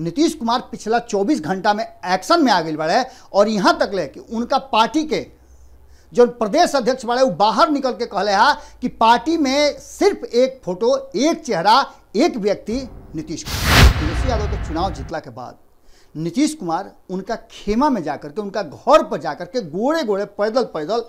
नीतीश कुमार पिछला 24 घंटा में एक्शन में आगे बढ़े और यहाँ तक ले कि उनका पार्टी के जो प्रदेश अध्यक्ष बढ़े वो बाहर निकल के कहले हा कि पार्टी में सिर्फ एक फोटो एक चेहरा एक व्यक्ति नीतीश कुमार तेजस्वी यादव के तो चुनाव जीतला के बाद नीतीश कुमार उनका खेमा में जा के उनका घर पर जा के गोड़े गोड़े पैदल पैदल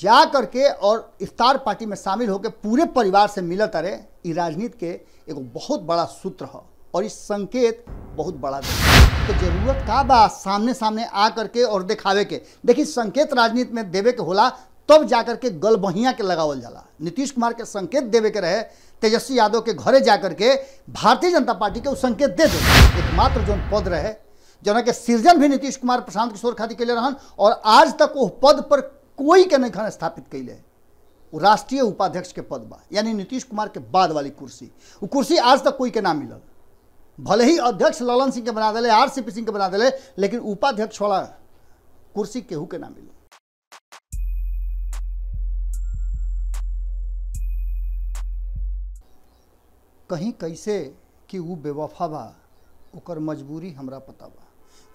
जा करके और इफ्तार पार्टी में शामिल होकर पूरे परिवार से मिलत रहे ये राजनीति के एगो बहुत बड़ा सूत्र है और इस संकेत बहुत बड़ा तो जरूरत का बा सामने सामने आ करके और दिखावे के देखिए संकेत राजनीति में देवे के होला तब जा के गलबहिया के लगावल जाला नीतीश कुमार के संकेत देवे के रहे तेजस्वी यादव के घरे जा के भारतीय जनता पार्टी के संकेत दे दे एकमात्र जो पद रहे जन के सृजन भी नीतीश कुमार प्रशांत किशोर खातिर कैले रहन और आज तक वो पद पर कोई के नहीं स्थापित कैले वो राष्ट्रीय उपाध्यक्ष के पद बा यानी नीतीश कुमार के बाद वाली कुर्सी वो कुर्सी आज तक कोई के ना मिलल भले ही अध्यक्ष ललन सिंह के बना दिले आर सी पी सिंह के बना दिले लेकिन उपाध्यक्ष वाला कुर्सी केहू के ना मिले कहीं कैसे कि वो बेवफा बा मजबूरी हमरा पता बा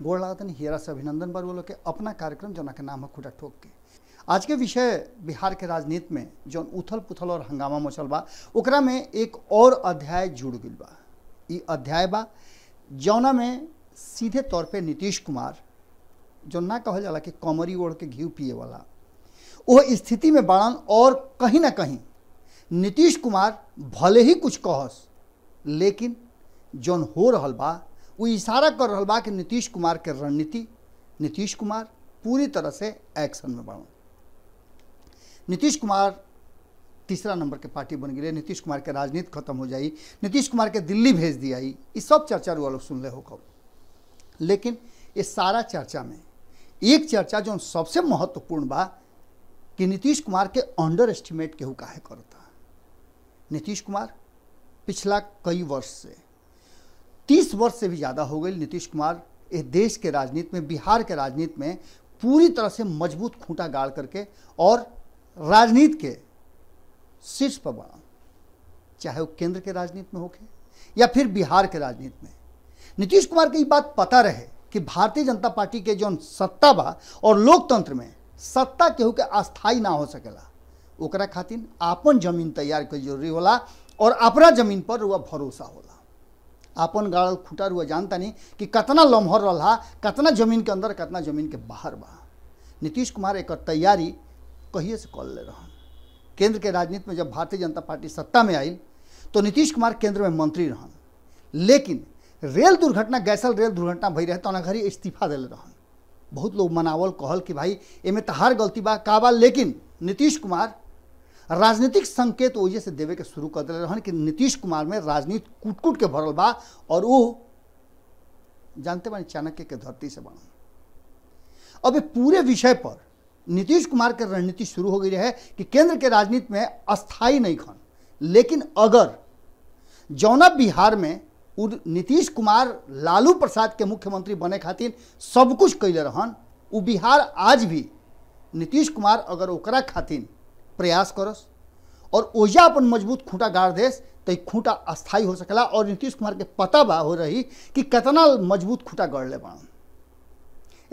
गोड़ लागतन हीरा से अभिनंदन बार बोलो के अपना कार्यक्रम जना के नाम है खुटा ठोक के आज के विषय बिहार के राजनीति में जो उथल पुथल और हंगामा मचल बा में एक और अध्याय जुड़ गई बा अध्याय बा जौना में सीधे तौर पे नीतीश कुमार जो ना कहल जाला कि कमरी ओढ़ के घी पिए वाला वह स्थिति में बाड़न और कहीं ना कहीं नीतीश कुमार भले ही कुछ कहस लेकिन जौन हो रहा बा वो इशारा कर रहा बा कि नीतीश कुमार के रणनीति नीतीश कुमार पूरी तरह से एक्शन में बढ़ नीतीश कुमार तीसरा नंबर के पार्टी बन गई नीतीश कुमार के राजनीति खत्म हो जाई नीतीश कुमार के दिल्ली भेज दिया सब चर्चा रुआ लोग सुन ले हो कब लेकिन ये सारा चर्चा में एक चर्चा जो सबसे महत्वपूर्ण बा कि नीतीश कुमार के अंडर एस्टिमेट केहू काहे करता नीतीश कुमार पिछला कई वर्ष से तीस वर्ष से भी ज़्यादा हो गई नीतीश कुमार इस देश के राजनीति में बिहार के राजनीति में पूरी तरह से मजबूत खूंटा गाड़ करके और राजनीति के शीर्ष पर बना चाहे वो केंद्र के राजनीति में होके या फिर बिहार के राजनीति में नीतीश कुमार की बात पता रहे कि भारतीय जनता पार्टी के जो सत्ता बा और लोकतंत्र में सत्ता केहू के अस्थायी ना हो सकेला ओकरा खातिर आपन जमीन तैयार कर जरूरी होला और अपना जमीन पर वह भरोसा होला आपन गाड़ल खुटा हुआ जानता नहीं कि कितना लम्हर रहा कितना जमीन के अंदर कितना जमीन के बाहर बा नीतीश कुमार एक तैयारी कहिए से कर ले रहा केंद्र के राजनीति में जब भारतीय जनता पार्टी सत्ता में आई तो नीतीश कुमार केंद्र में मंत्री रहन लेकिन रेल दुर्घटना गैसल रेल दुर्घटना भई रहे तो घड़ी इस्तीफा दिले रहन बहुत लोग मनावल कहल कि भाई तो तहार गलती बा का बा लेकिन नीतीश कुमार राजनीतिक संकेत वजह से देवे के शुरू कर दिले रहन कि नीतीश कुमार में राजनीति कूट के भरल बा और वो जानते बानी चाणक्य के धरती से बन अब पूरे विषय पर नीतीश कुमार के रणनीति शुरू हो गई है कि केंद्र के राजनीति में अस्थाई नहीं खन लेकिन अगर जौना बिहार में नीतीश कुमार लालू प्रसाद के मुख्यमंत्री बने खातिर सब कुछ कैले रहन उ बिहार आज भी नीतीश कुमार अगर ओकरा खातिर प्रयास करस और ओजा अपन मजबूत खूंटा गाड़ देस तो खूंटा अस्थाई हो सकला और नीतीश कुमार के पता बा हो रही कि कितना मजबूत खूंटा गढ़ ले बा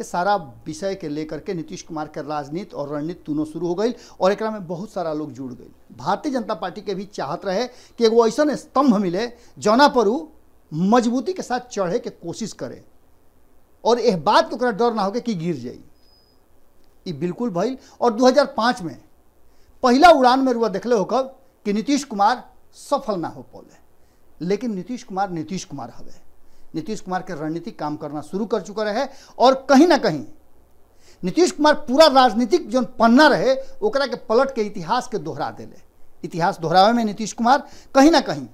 ये सारा विषय के लेकर के नीतीश कुमार के राजनीति और रणनीति दोनों शुरू हो गई और एक में बहुत सारा लोग जुड़ गई भारतीय जनता पार्टी के भी चाहत रहे कि एगो ऐसा स्तंभ मिले जौना पर मजबूती के साथ चढ़े के कोशिश करे और यह बात के डर ना हो कि गिर जाए ये बिल्कुल भइल और 2005 में पहला उड़ान में रुआ देखले होकर कि नीतीश कुमार सफल ना हो पौले लेकिन नीतीश कुमार नीतीश कुमार हवे नीतीश कुमार के रणनीतिक काम करना शुरू कर चुका रहे और कहीं ना कहीं नीतीश कुमार पूरा राजनीतिक जो पन्ना रहे ओकरा के पलट के इतिहास के दोहरा दिले इतिहास दोहरावे में नीतीश कुमार कहीं ना कहीं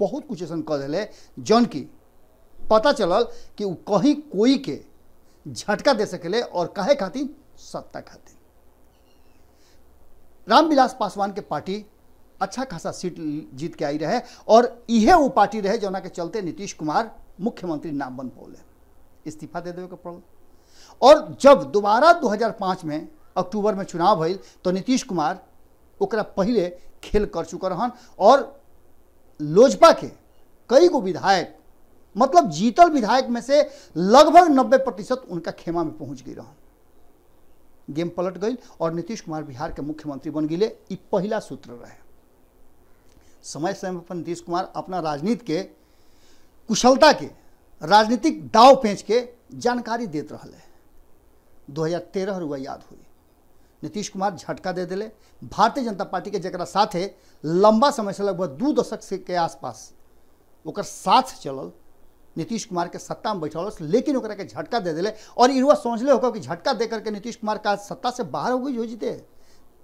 बहुत कुछ ऐसा कह दिले जौन की पता चलल कि वो कहीं कोई के झटका दे सकले और कहे खातिर सत्ता खातिर रामविलास पासवान के पार्टी अच्छा खासा सीट जीत के आई रहे और इहे वो पार्टी रहे जोना के चलते नीतीश कुमार मुख्यमंत्री नाम बन पौले इस्तीफा दे देवे के पड़ल और जब दोबारा 2005 में अक्टूबर में चुनाव भइल तो नीतीश कुमार ओकरा पहले खेल कर चुके रहन और लोजपा के कई गो विधायक मतलब जीतल विधायक में से लगभग 90 प्रतिशत उनका खेमा में पहुंच गई रहन गेम पलट गई और नीतीश कुमार बिहार के मुख्यमंत्री बन गए पहला सूत्र रहे समय समय पर नीतीश कुमार अपना राजनीति के कुशलता के राजनीतिक दाव पेंच के जानकारी देते रहा है दो हज़ार तेरह रुआ याद हुई नीतीश कुमार झटका दे दिले भारतीय जनता पार्टी के जरा साथ लंबा समय से लगभग दू दशक से के आसपास और साथ चलल नीतीश कुमार के सत्ता में बैठल लेकिन के झटका दे दिले और इरुआ सोचले हो कि झटका दे करके नीतीश कुमार का सत्ता से बाहर हो गई हो जीते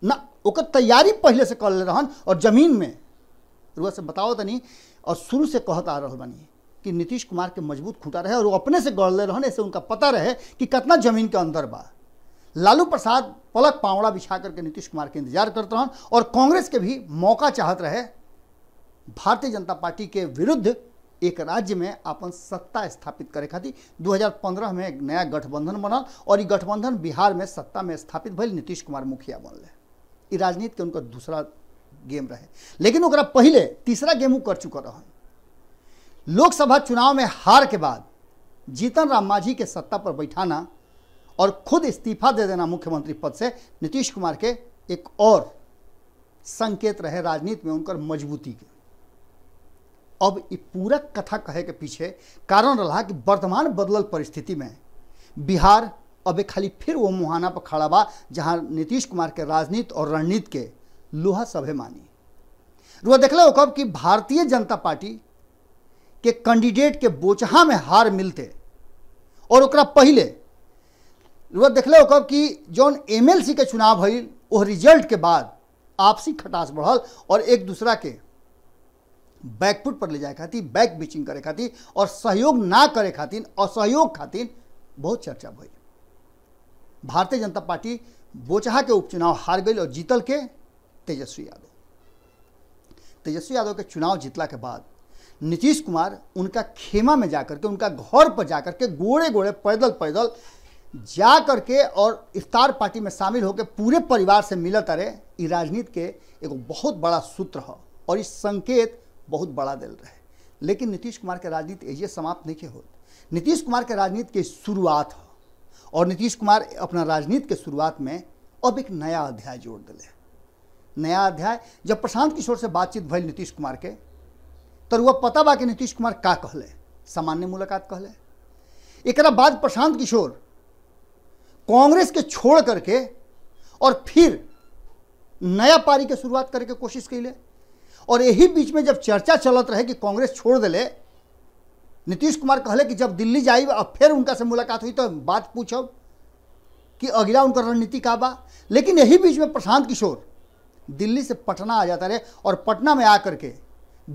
ना तैयारी पहले से कर ले रहन और जमीन में रुआ से बताओ तनी तो और शुरू से कहत आ रहा बनी कि नीतीश कुमार के मजबूत खूंटा रहे और वो अपने से गढ़ले रहने से उनका पता रहे कि कितना जमीन के अंदर बा लालू प्रसाद पलक पावड़ा बिछा करके नीतीश कुमार के इंतजार करते रहन और कांग्रेस के भी मौका चाहत रहे भारतीय जनता पार्टी के विरुद्ध एक राज्य में अपन सत्ता स्थापित करे खातिर 2015 में एक नया गठबंधन बनल और ये गठबंधन बिहार में सत्ता में स्थापित भले नीतीश कुमार मुखिया बनल राजनीति के उनका दूसरा गेम रहे लेकिन ओकरा पहले तीसरा गेम कर चुकल रहे लोकसभा चुनाव में हार के बाद जीतन राम मांझी के सत्ता पर बैठाना और खुद इस्तीफा दे देना मुख्यमंत्री पद से नीतीश कुमार के एक और संकेत रहे राजनीति में उनकर मजबूती के अब ये पूरा कथा कहे के पीछे कारण रहा कि वर्तमान बदलल परिस्थिति में बिहार अब खाली फिर वो मुहाना पर खड़ा बा जहाँ नीतीश कुमार के राजनीति और रणनीति के लोहा सभे मानी रुआ देख लो कब कि भारतीय जनता पार्टी के कैंडिडेट के बोचहा में हार मिलते और उकरा पहले रुआ देख लो कब कि जौन एमएलसी के चुनाव है वह रिजल्ट के बाद आपसी खटास बढ़ल और एक दूसरा के बैकफुट पर ले जाए खातिर बैक बिचिंग करे खातिर और सहयोग ना करे खातिर असहयोग खातिर बहुत चर्चा भारतीय जनता पार्टी बोचहा के उपचुनाव हार गई और जीतल के तेजस्वी यादव तेजस्वी यादव के चुनाव जीतला के बाद नीतीश कुमार उनका खेमा में जाकर के उनका घर पर जाकर के गोड़े गोड़े पैदल पैदल जा करके और इफ्तार पार्टी में शामिल होकर पूरे परिवार से मिलत रहे ये राजनीति के एगो बहुत बड़ा सूत्र है और इस संकेत बहुत बड़ा दिल रहे लेकिन नीतीश कुमार के राजनीति एजे समाप्त नहीं के हो नीतीश कुमार के राजनीति की शुरुआत हो और नीतीश कुमार अपना राजनीति के शुरुआत में अब एक नया अध्याय जोड़ दिले नया अध्याय जब प्रशांत किशोर से बातचीत भल नीतीश कुमार के तो वह पता बा कि नीतीश कुमार का कहले सामान्य मुलाकात कहले एक बाद प्रशांत किशोर कांग्रेस के छोड़ करके और फिर नया पारी के शुरुआत करे के कोशिश कैले और यही बीच में जब चर्चा चलत रहे कि कांग्रेस छोड़ दिले नीतीश कुमार कहले कि जब दिल्ली जाई अब फिर उनका से मुलाकात हुई तो बात पूछब कि अगला उनका रणनीति का बा लेकिन यही बीच में प्रशांत किशोर दिल्ली से पटना आ जाता रहे और पटना में आकर के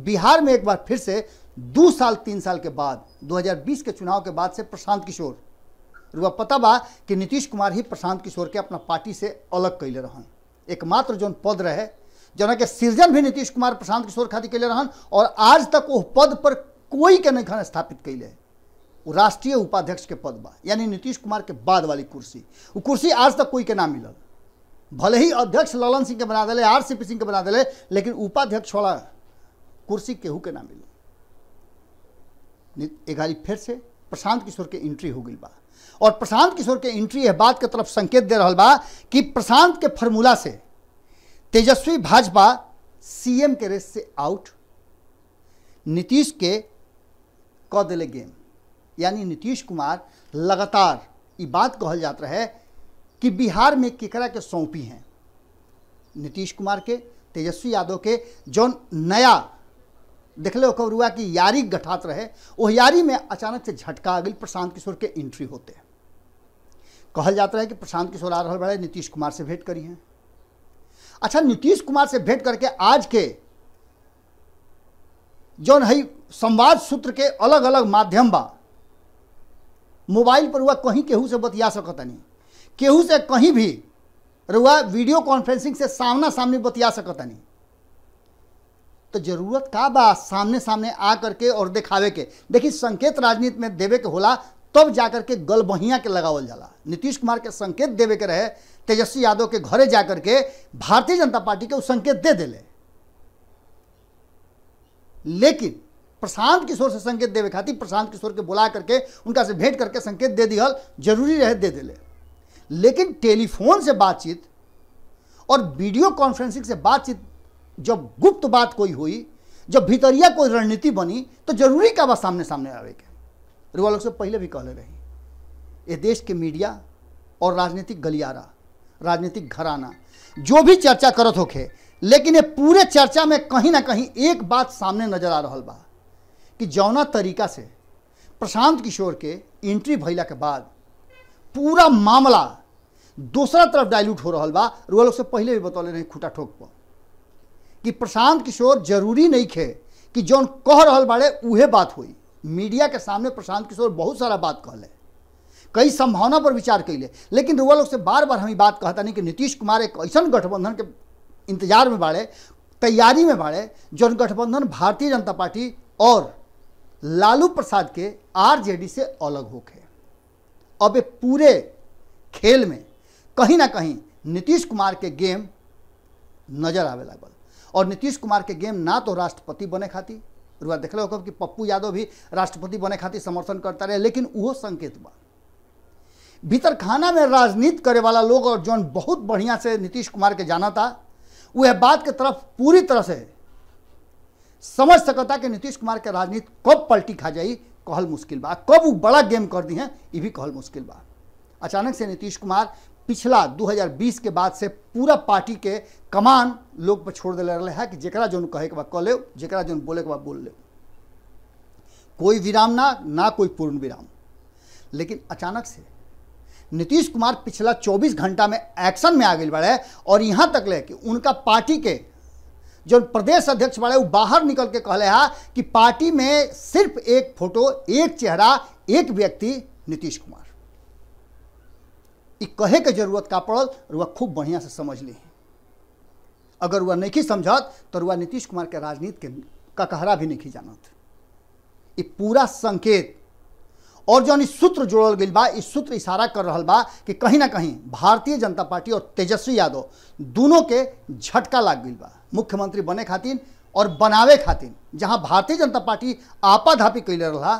बिहार में एक बार फिर से दो साल तीन साल के बाद 2020 के चुनाव के बाद से प्रशांत किशोर रुआ पता बा कि नीतीश कुमार ही प्रशांत किशोर के अपना पार्टी से अलग कैले रहन एकमात्र जौन पद रहे जनक के सृजन भी नीतीश कुमार प्रशांत किशोर खातिर कैले रहन और आज तक वो पद पर कोई के नहीं स्थापित कैले वो राष्ट्रीय उपाध्यक्ष के पद बा यानी नीतीश कुमार के बाद वाली कुर्सी वो कुर्सी आज तक कोई के ना मिलल भले ही अध्यक्ष ललन सिंह के बना दिले आर सी पी सिंह के बना दिले लेकिन उपाध्यक्ष वाला कुर्सी केहू के ना मिली एक फिर से प्रशांत किशोर के एंट्री हो गई बा और प्रशांत किशोर के एंट्री यह बात के तरफ संकेत दे रहा बा कि प्रशांत के फॉर्मूला से तेजस्वी भाजपा सीएम के रेस से आउट नीतीश के कह दिले गेम यानी नीतीश कुमार लगातार ये बात कहल जात रहे कि बिहार में किकरा के सौंपी हैं नीतीश कुमार के तेजस्वी यादव के जौन नया देख लो खबर हुआ कि यारी गठात रहे वो यारी में अचानक से झटका आ गई प्रशांत किशोर के एंट्री होते हैं कहल जाता है कि प्रशांत किशोर आ रहा बड़े नीतीश कुमार से भेंट करी हैं अच्छा नीतीश कुमार से भेंट करके आज के जौन है संवाद सूत्र के अलग अलग माध्यम बा मोबाइल पर हुआ कहीं केहू से बतिया सकता नहीं केहू से कहीं भी रुआ वीडियो कॉन्फ्रेंसिंग से सामना सामने बतिया सकतनी तो जरूरत का बा सामने सामने आ करके और देखावे के देखिए संकेत राजनीति में देवे के होला तब जाकर के गलबहिया के लगावल जाला नीतीश कुमार के संकेत देवे के रहे तेजस्वी यादव के घरे जाकर के भारतीय जनता पार्टी के वो संकेत दे दिले लेकिन प्रशांत किशोर से संकेत देवे खातिर प्रशांत किशोर के बुला करके उनका से भेंट करके संकेत दे दिया जरूरी रहे दे दिले लेकिन टेलीफोन से बातचीत और वीडियो कॉन्फ्रेंसिंग से बातचीत जब गुप्त बात कोई हुई जब भीतरिया कोई रणनीति बनी तो जरूरी का बात सामने सामने आवे के रुआ लोग से पहले भी कहले रही ये देश के मीडिया और राजनीतिक गलियारा राजनीतिक घराना जो भी चर्चा करत होखे लेकिन ये पूरे चर्चा में कहीं ना कहीं एक बात सामने नजर आ रहा बा कि जौना तरीका से प्रशांत किशोर के एंट्री भैला के बाद पूरा मामला दूसरा तरफ डाइल्यूट हो रहा बा रुआ लोग से पहले भी बतौले नहीं खूटा ठोक पर कि प्रशांत किशोर जरूरी नहीं है कि जौन कह रहा बाड़े उहे बात हुई मीडिया के सामने प्रशांत किशोर बहुत सारा बात कहले कई संभावना पर विचार कैले लेकिन रुआ लोग से बार बार हम बात नहीं कि नीतीश कुमार एक ऐसा गठबंधन के इंतजार में बाड़े तैयारी में बाड़े जौन गठबंधन भारतीय जनता पार्टी और लालू प्रसाद के आरजेडी से अलग होके अब पूरे खेल में कहीं ना कहीं नीतीश कुमार के गेम नजर आवे लगल और नीतीश कुमार के गेम ना तो राष्ट्रपति बने खाती रुआ देख लो कि पप्पू यादव भी राष्ट्रपति बने खातिर समर्थन करता रहे लेकिन वह संकेत बा भीतर खाना में राजनीति करे वाला लोग और जौन बहुत बढ़िया से नीतीश कुमार के जाना था वह बात के तरफ पूरी तरह से समझ सकता कि नीतीश कुमार के राजनीति कब पलटी खा जाई कहल मुश्किल बा कब बड़ा गेम कर दी हैं ये भी कहल मुश्किल बा अचानक से नीतीश कुमार पिछला 2020 के बाद से पूरा पार्टी के कमान लोग पर छोड़ दिल रहा है कि जरा जो कहे के बाद कह ले जरा जो बोले के बाद बोल ले कोई विराम ना ना कोई पूर्ण विराम लेकिन अचानक से नीतीश कुमार पिछला 24 घंटा में एक्शन में आ गए बढ़े और यहाँ तक ले कि उनका पार्टी के जो प्रदेश अध्यक्ष बाड़े बाहर निकल के कहले हा कि पार्टी में सिर्फ एक फोटो एक चेहरा एक व्यक्ति नीतीश कुमार कहे के जरूरत का पड़ल और वह खूब बढ़िया से समझ ली अगर वह नहीं समझत तो वह नीतीश कुमार के राजनीति के का कहरा भी नहीं जानत पूरा संकेत और जो सूत्र जोड़ल गई बा सूत्र इशारा कर रहा बा कि कहीं ना कहीं भारतीय जनता पार्टी और तेजस्वी यादव दोनों के झटका लाग गई बा मुख्यमंत्री बने खातिर और बनावे खातिर जहां भारतीय जनता पार्टी आपाधापी कैल रहा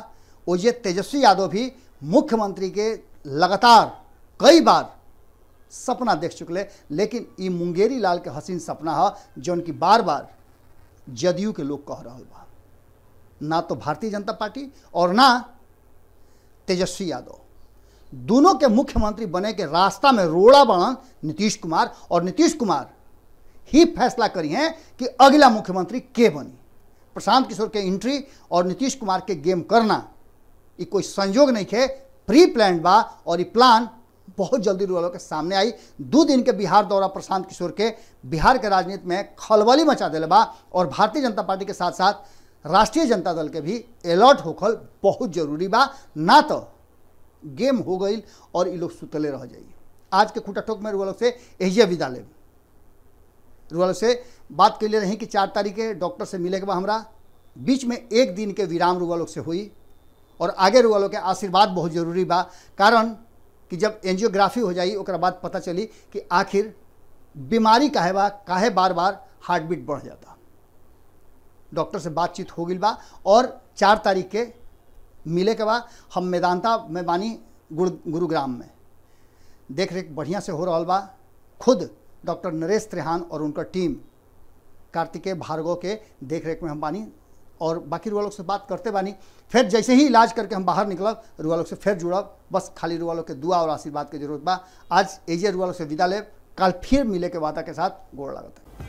ओजे तेजस्वी यादव भी मुख्यमंत्री के लगातार कई बार सपना देख चुके लेकिन ये मुंगेरी लाल के हसीन सपना है जौन की बार बार जदयू के लोग कह रहा बा ना तो भारतीय जनता पार्टी और ना तेजस्वी यादव दोनों के मुख्यमंत्री बने के रास्ता में रोड़ा बड़न नीतीश कुमार और नीतीश कुमार ही फैसला करी हैं कि अगला मुख्यमंत्री के बनी प्रशांत किशोर के एंट्री और नीतीश कुमार के गेम करना ये कोई संयोग नहीं है प्री प्लान बा और ये प्लान बहुत जल्दी लोगों के सामने आई दो दिन के बिहार दौरा प्रशांत किशोर के बिहार के राजनीति में खलबली मचा दिल बा और भारतीय जनता पार्टी के साथ साथ राष्ट्रीय जनता दल के भी अलर्ट होखल बहुत जरूरी बा ना तो गेम हो गई और ये लोग सुतले रह जाइए आज के खुटा ठोक में रुआ से यही विदा ले रुआ से बात के लिए रही कि चार तारीख के डॉक्टर से मिले के बाद हमारा बीच में एक दिन के विराम रुआ से हुई और आगे रुआ के आशीर्वाद बहुत जरूरी बा कारण कि जब एंजियोग्राफी हो जाए और बाद पता चली कि आखिर बीमारी काहे बा काहे बार बार हार्ट बीट बढ़ जाता डॉक्टर से बातचीत हो गई बा और चार तारीख के मिले के बाद हम मेदांता में बानी गुरु गुरुग्राम में देख रेख बढ़िया से हो रहा बा खुद डॉक्टर नरेश त्रेहान और उनका टीम कार्तिकेय भार्गव के देख रेख में हम बानी और बाकी रुआ लोग से बात करते बानी फिर जैसे ही इलाज करके हम बाहर निकलब रुआ लोग से फिर जुड़ब बस खाली रुआ लोग के दुआ और आशीर्वाद के जरूरत बा आज एजे रुआ लोग से विदा लेब कल फिर मिले के वादा के साथ गोड़ लगाते है